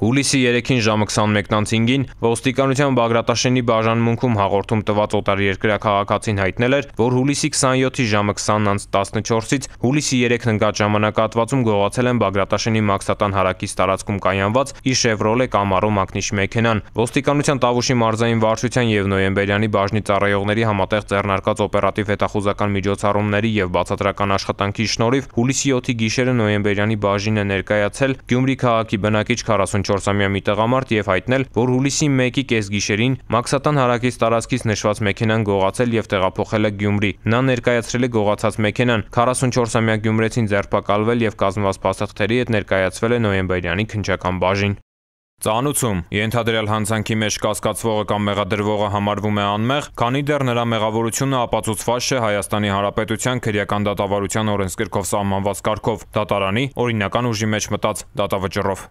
Հուլիսի 3-ին ժամը 21:05-ին ոստիկանության Բագրատաշենի բաժանմունքում հաղորդում տված օտարերկրյա քաղաքացին հայտնել էր, որ հուլիսի 27-ի ժամը 20:14-ից հուլիսի 3-ն ընկած ժամանակահատվածում գողացել են Բագրատաշենի Մաքսատան հարակից տարածքում կայանված ի Chevrolet Camaro մակնիշ մեքենան։ Ոստիկանության Տավուշի մարզային վարչության եւ Նոյեմբերյանի բաժնի ծառայողների համատեղ ձեռնարկած օպերատիվ հետախուզական միջոցառումների եւ բացատրական աշխատանքի շնորհիվ հուլիսի 7-ի գիշերը Նոյեմբերյանի բաժինը ներկայացել Գյումրի քաղաքի բնակիչ 44 34-ամյա մի տղամարդ և հայտնել, որ հուլիսի 1-ի կեսգիշերին Մաքսատան հարակից տարածքից նշված մեքենան գողացել և տեղափոխել է Գյումրի։ Նա ներկայացրել է գողացած մեքենան։ 44-ամյա գյումրեցին ձերբակալվել և կազմված փաստաղթերի հետ ներկայացվել է Նոյեմբերյանի քննչական բաժին։ Ծանուցում ենթադրյալ հանցանքի մեջ կասկածվողը կամ մեղադրվողը համարվում է անմեղ, քանի դեռ նրա մեղավորությունը ապացուցված չէ Հայաստանի Հանրապետության քրեական դատավարության օրենսգրքով սահմանված կարգով՝ դատարանի օրինական ուժի մեջ մտած դատավճռով։